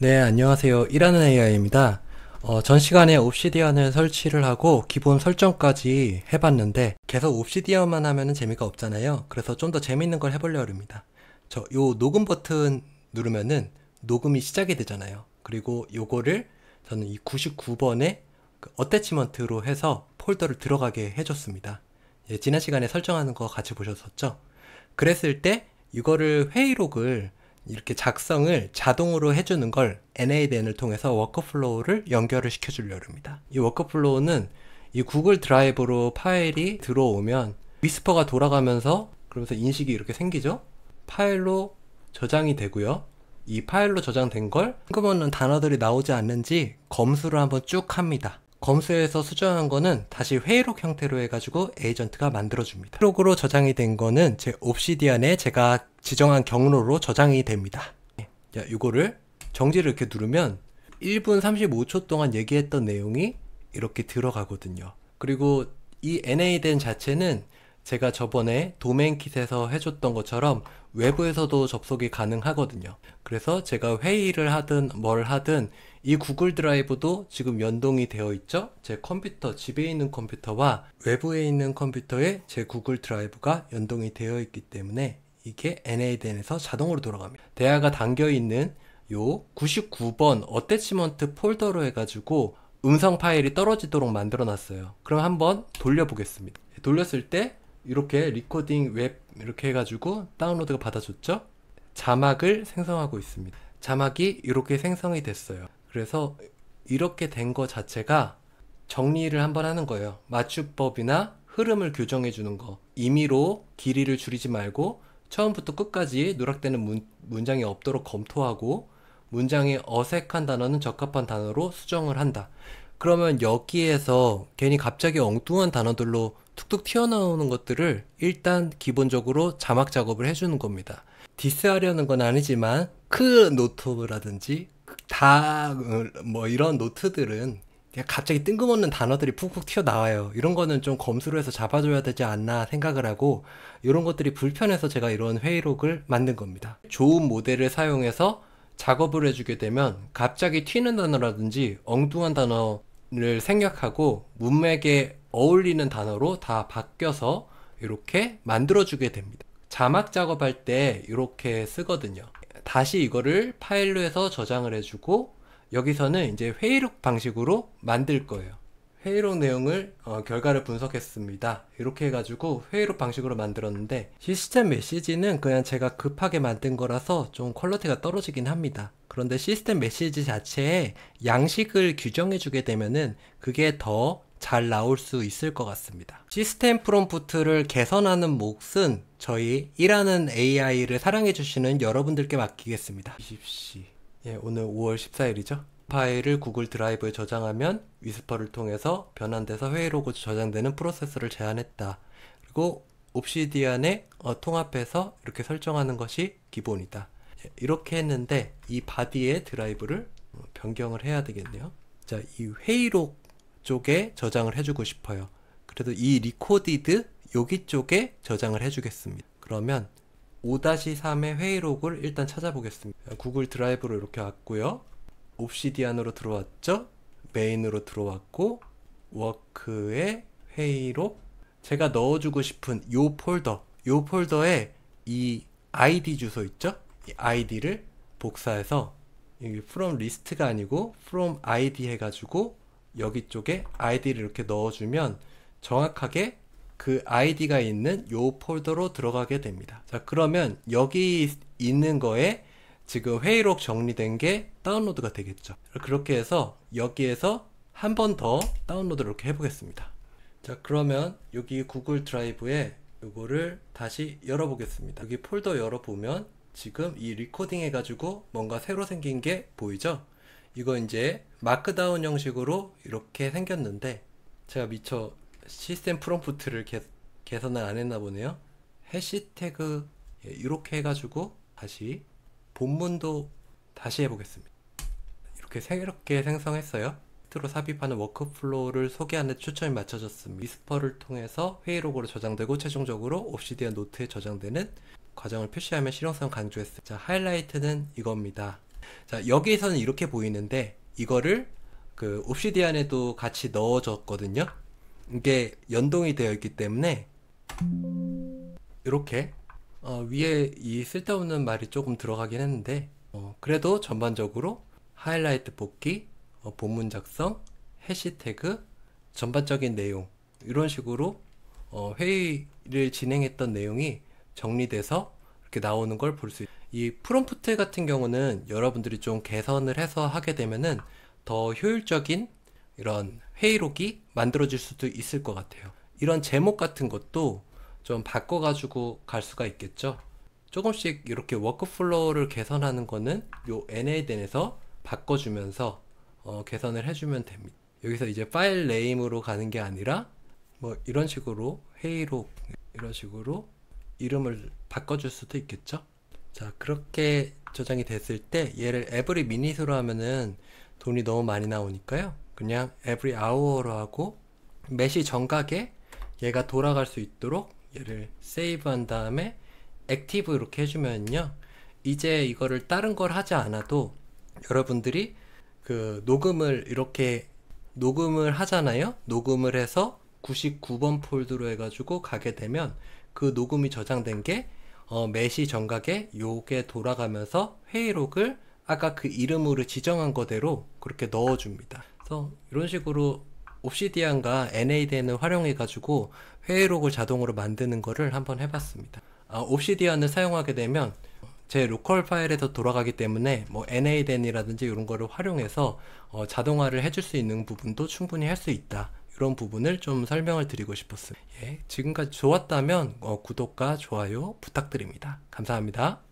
네, 안녕하세요. 일하는 AI입니다. 어, 전 시간에 옵시디언을 설치를 하고 기본 설정까지 해봤는데 계속 옵시디언만 하면 재미가 없잖아요. 그래서 좀 더 재밌는 걸 해보려고 합니다. 저요 녹음 버튼 누르면은 녹음이 시작이 되잖아요. 그리고 요거를 저는 이9 9번의그 어태치먼트로 해서 폴더를 들어가게 해줬습니다. 예, 지난 시간에 설정하는 거 같이 보셨었죠? 그랬을 때 이거를 회의록을 이렇게 작성을 자동으로 해주는 걸 NADN을 통해서 워크플로우를 연결을 시켜주려고 합니다. 이 워크플로우는 이 구글 드라이브로 파일이 들어오면 위스퍼가 돌아가면서 그러면서 인식이 이렇게 생기죠. 파일로 저장이 되고요. 이 파일로 저장된 걸 한꺼번에 단어들이 나오지 않는지 검수를 한번 쭉 합니다. 검수에서 수정한 거는 다시 회의록 형태로 해가지고 에이전트가 만들어줍니다. 회록으로 저장이 된 거는 제 옵시디안에 제가 지정한 경로로 저장이 됩니다. 자, 예, 이거를 정지를 이렇게 누르면 1분 35초 동안 얘기했던 내용이 이렇게 들어가거든요. 그리고 이 NA된 자체는 제가 저번에 도메인킷에서 해줬던 것처럼 외부에서도 접속이 가능하거든요. 그래서 제가 회의를 하든 뭘 하든 이 구글 드라이브도 지금 연동이 되어 있죠? 제 컴퓨터, 집에 있는 컴퓨터와 외부에 있는 컴퓨터에 제 구글 드라이브가 연동이 되어 있기 때문에 이게 NADN에서 자동으로 돌아갑니다. 대화가 담겨 있는 요 99번 어태치먼트 폴더로 해가지고 음성 파일이 떨어지도록 만들어 놨어요. 그럼 한번 돌려보겠습니다. 돌렸을 때 이렇게 리코딩 웹 이렇게 해가지고 다운로드가 받아줬죠. 자막을 생성하고 있습니다. 자막이 이렇게 생성이 됐어요. 그래서 이렇게 된 거 자체가 정리를 한번 하는 거예요. 맞춤법이나 흐름을 교정해 주는 거. 임의로 길이를 줄이지 말고 처음부터 끝까지 누락되는 문, 문장이 없도록 검토하고 문장이 어색한 단어는 적합한 단어로 수정을 한다. 그러면 여기에서 괜히 갑자기 엉뚱한 단어들로 툭툭 튀어나오는 것들을 일단 기본적으로 자막 작업을 해주는 겁니다. 디스하려는 건 아니지만 크 노트라든지 다 뭐 이런 노트들은 갑자기 뜬금없는 단어들이 푹푹 튀어나와요. 이런 거는 좀검수를 해서 잡아줘야 되지 않나 생각을 하고 이런 것들이 불편해서 제가 이런 회의록을 만든 겁니다. 좋은 모델을 사용해서 작업을 해주게 되면 갑자기 튀는 단어라든지 엉뚱한 단어를 생략하고 문맥에 어울리는 단어로 다 바뀌어서 이렇게 만들어주게 됩니다. 자막 작업할 때 이렇게 쓰거든요. 다시 이거를 파일로 해서 저장을 해주고 여기서는 이제 회의록 방식으로 만들 거예요. 회의록 내용을 어, 결과를 분석했습니다. 이렇게 해가지고 회의록 방식으로 만들었는데 시스템 메시지는 그냥 제가 급하게 만든 거라서 좀 퀄러티가 떨어지긴 합니다. 그런데 시스템 메시지 자체에 양식을 규정해 주게 되면은 그게 더잘 나올 수 있을 것 같습니다. 시스템 프롬프트를 개선하는 몫은 저희 일하는 AI를 사랑해주시는 여러분들께 맡기겠습니다. 20시. 예, 오늘 5월 14일이죠? 파일을 구글 드라이브에 저장하면 위스퍼를 통해서 변환돼서 회의로 저장되는 프로세스를 제안했다. 그리고 옵시디안에 어, 통합해서 이렇게 설정하는 것이 기본이다. 예, 이렇게 했는데 이 바디의 드라이브를 어, 변경을 해야 되겠네요. 자, 이 회의록 쪽에 저장을 해주고 싶어요. 그래도 이 리코디드 여기 쪽에 저장을 해주겠습니다. 그러면 5-3의 회의록을 일단 찾아보겠습니다. 구글 드라이브로 이렇게 왔고요. 옵시디안으로 들어왔죠? 메인으로 들어왔고 워크의 회의록 제가 넣어주고 싶은 요 폴더 요 폴더에 이 id 주소 있죠? 이 id를 복사해서 여기 from list가 아니고 from id 해가지고 여기 쪽에 아이디를 이렇게 넣어주면 정확하게 그 아이디가 있는 요 폴더로 들어가게 됩니다. 자, 그러면 여기 있는 거에 지금 회의록 정리된 게 다운로드가 되겠죠. 그렇게 해서 여기에서 한 번 더 다운로드를 이렇게 해보겠습니다. 자, 그러면 여기 구글 드라이브에 요거를 다시 열어보겠습니다. 여기 폴더 열어보면 지금 이 리코딩 해가지고 뭔가 새로 생긴 게 보이죠? 이거 이제 마크다운 형식으로 이렇게 생겼는데 제가 미처 시스템 프롬프트를 개, 개선을 안 했나 보네요. 해시태그 예, 이렇게 해가지고 다시 본문도 다시 해보겠습니다. 이렇게 새롭게 생성했어요. 트로 삽입하는 워크플로우를 소개하는 추천이 맞춰졌습니다. 위스퍼를 통해서 회의록으로 저장되고 최종적으로 옵시디언 노트에 저장되는 과정을 표시하며 실용성 강조했습니다. 자, 하이라이트는 이겁니다. 자, 여기에서는 이렇게 보이는데 이거를 그 옵시디안에도 같이 넣어줬거든요. 이게 연동이 되어 있기 때문에 이렇게 어, 위에 이 쓸데없는 말이 조금 들어가긴 했는데 어, 그래도 전반적으로 하이라이트 뽑기, 어, 본문 작성, 해시태그, 전반적인 내용 이런 식으로 어, 회의를 진행했던 내용이 정리돼서 이렇게 나오는 걸 볼수 있어요. 이 프롬프트 같은 경우는 여러분들이 좀 개선을 해서 하게 되면은 더 효율적인 이런 회의록이 만들어질 수도 있을 것 같아요. 이런 제목 같은 것도 좀 바꿔가지고 갈 수가 있겠죠. 조금씩 이렇게 워크플로우를 개선하는 거는 요 n a d n 에서 바꿔주면서 어, 개선을 해주면 됩니다. 여기서 이제 파일 네임으로 가는 게 아니라 뭐 이런 식으로 회의록 이런 식으로 이름을 바꿔줄 수도 있겠죠? 자, 그렇게 저장이 됐을 때 얘를 every minute로 하면은 돈이 너무 많이 나오니까요. 그냥 every hour로 하고 메시 정각에 얘가 돌아갈 수 있도록 얘를 세이브 한 다음에 액티브 이렇게 해주면요. 이제 이거를 다른 걸 하지 않아도 여러분들이 그 녹음을 이렇게 녹음을 하잖아요. 녹음을 해서 99번 폴드로 해가지고 가게 되면 그 녹음이 저장된 게 어, 매시 정각에 요게 돌아가면서 회의록을 아까 그 이름으로 지정한 거대로 그렇게 넣어줍니다. 그래서 이런 식으로 옵시디안과 NADN을 활용해가지고 회의록을 자동으로 만드는 거를 한번 해봤습니다. 아, 옵시디안을 사용하게 되면 제 로컬 파일에서 돌아가기 때문에 뭐 NADN이라든지 이런 거를 활용해서 어, 자동화를 해줄 수 있는 부분도 충분히 할 수 있다. 이런 부분을 좀 설명을 드리고 싶었습니다. 예, 지금까지 좋았다면 어, 구독과 좋아요 부탁드립니다. 감사합니다.